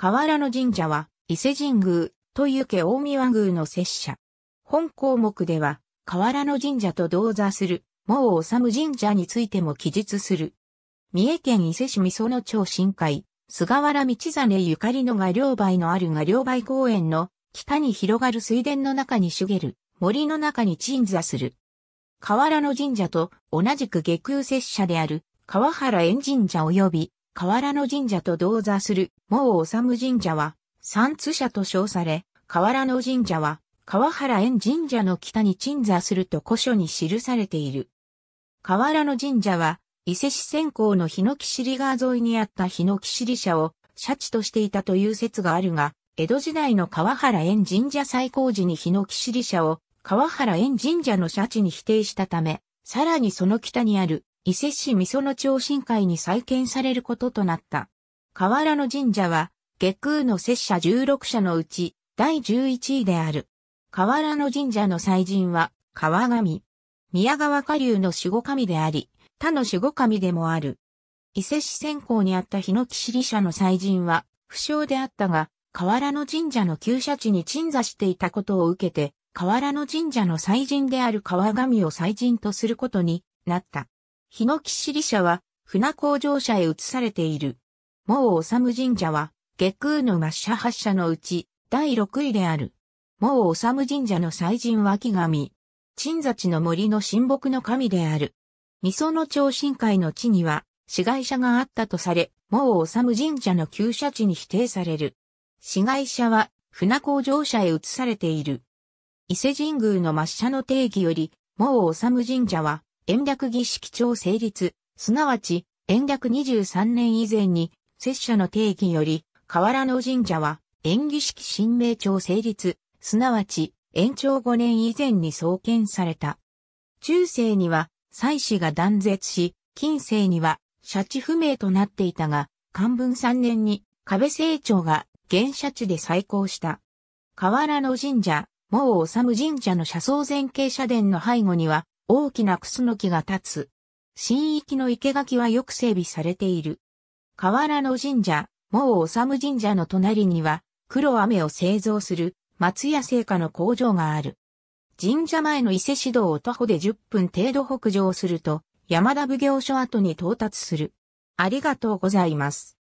河原の神社は、伊勢神宮、とい家大宮宮の摂者。本項目では、河原の神社と同座する、もう治神社についても記述する。三重県伊勢市美園町深海、菅原道真ゆかりの画両梅のある画両梅公園の北に広がる水田の中に茂る森の中に鎮座する。河原の神社と同じく下宮摂社である川原縁神社及び河原の神社と同座する、毛治神社は、三津社と称され、河原の神社は、河原園神社の北に鎮座すると古書に記されている。河原の神社は、伊勢市線香の日の尻川沿いにあった日の尻社を、社地としていたという説があるが、江戸時代の河原園神社再興時に日の尻社を、河原園神社の社地に否定したため、さらにその北にある伊勢市噌園町深海に再建されることとなった。河原の神社は、下空の拙者16社のうち、第11位である。河原の神社の祭神は、川上。宮川下流の守護神であり、他の守護神でもある。伊勢市先行にあった日の岸里社の祭神は、不詳であったが、河原の神社の旧社地に鎮座していたことを受けて、河原の神社の祭神である川上を祭神とすることになった。ヒノキシリ社は船工場社へ移されている。毛王治神社は月空の抹社発社のうち第6位である。毛王治神社の祭神脇神。鎮座地の森の神木の神である。味噌の超深海の地には、市街社があったとされ、毛王治神社の旧社地に否定される。市街社は、船工場社へ移されている。伊勢神宮の抹社の定義より、毛王治神社は、延暦儀式帳成立、すなわち、延暦23年以前に、拙者の定義より、河原の神社は、延儀式新名帳成立、すなわち、延長5年以前に創建された。中世には、祭祀が断絶し、近世には、社地不明となっていたが、漢文3年に、壁成長が、現社地で再興した。河原の神社、毛治神社の社僧前景社殿の背後には、大きなクスノキが立つ。新域の生垣はよく整備されている。河原の神社、毛治神社の隣には、黒飴を製造する松屋製菓の工場がある。神社前の伊勢市道を徒歩で10分程度北上すると、山田奉行所跡に到達する。ありがとうございます。